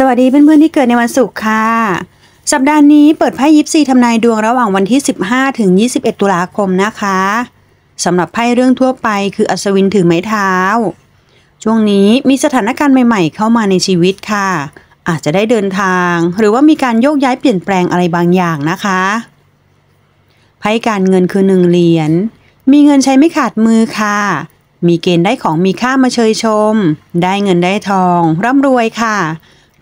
สวัสดีเพื่อนเพื่อนที่เกิดในวันศุกร์ค่ะ สัปดาห์นี้เปิดไพ่ยิปซีทำนายดวงระหว่างวันที่ 15ถึง21 ตุลาคมนะคะ สำหรับไพ่เรื่องทั่วไปคืออัศวินถือไม้เท้า ช่วงนี้มีสถานการณ์ใหม่ๆเข้ามาในชีวิตค่ะ อาจจะได้เดินทางหรือว่ามีการโยกย้ายเปลี่ยนแปลงอะไรบางอย่างนะคะ ไพ่การเงินคือหนึ่งเหรียญ มีเงินใช้ไม่ขาดมือค่ะ มีเกณฑ์ได้ของมีค่ามาเชยชม ได้เงินได้ทอง ร่ำรวยค่ะ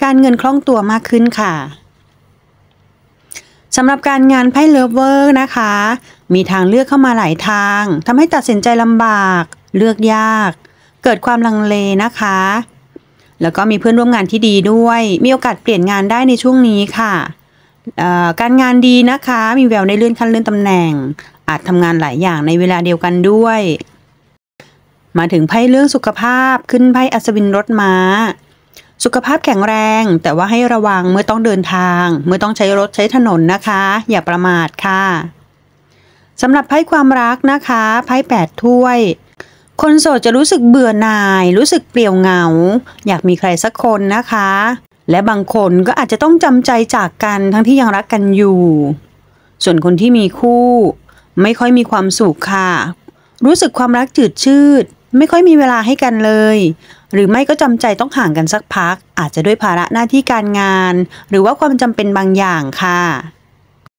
การเงินคล่องตัวมากขึ้นค่ะสำหรับการงานไพ่เลิฟเวอร์นะคะ มีทางเลือกเข้ามาหลายทางทำให้ตัดสินใจลำบาก เลือกยาก เกิดความลังเลนะคะ แล้วก็มีเพื่อนร่วมงานที่ดีด้วย มีโอกาสเปลี่ยนงานได้ในช่วงนี้ค่ะ การงานดีนะคะ มีแววในเลื่อนขั้นเลื่อนตำแหน่ง อาจทำงานหลายอย่างในเวลาเดียวกันด้วย มาถึงไพ่เรื่องสุขภาพ ขึ้นไพ่อัศวินรถม้าสุขภาพแข็งแรง แต่ว่าให้ระวังเมื่อต้องเดินทาง เมื่อต้องใช้รถใช้ถนนนะคะ อย่าประมาทค่ะสำหรับไพ่ความรักนะคะ ไพ่แปดถ้วย คนโสดจะรู้สึกเบื่อหน่าย รู้สึกเปลี่ยวเหงา อยากมีใครสักคนนะคะ และบางคนก็อาจจะต้องจำใจจากกัน ทั้งที่ยังรักกันอยู่ ส่วนคนที่มีคู่ ไม่ค่อยมีความสุขค่ะ รู้สึกความรักจืดชืดไม่ค่อยมีเวลาให้กันเลย หรือไม่ก็จำใจต้องห่างกันสักพัก อาจจะด้วยภาระหน้าที่การงาน หรือว่าความจำเป็นบางอย่างค่ะ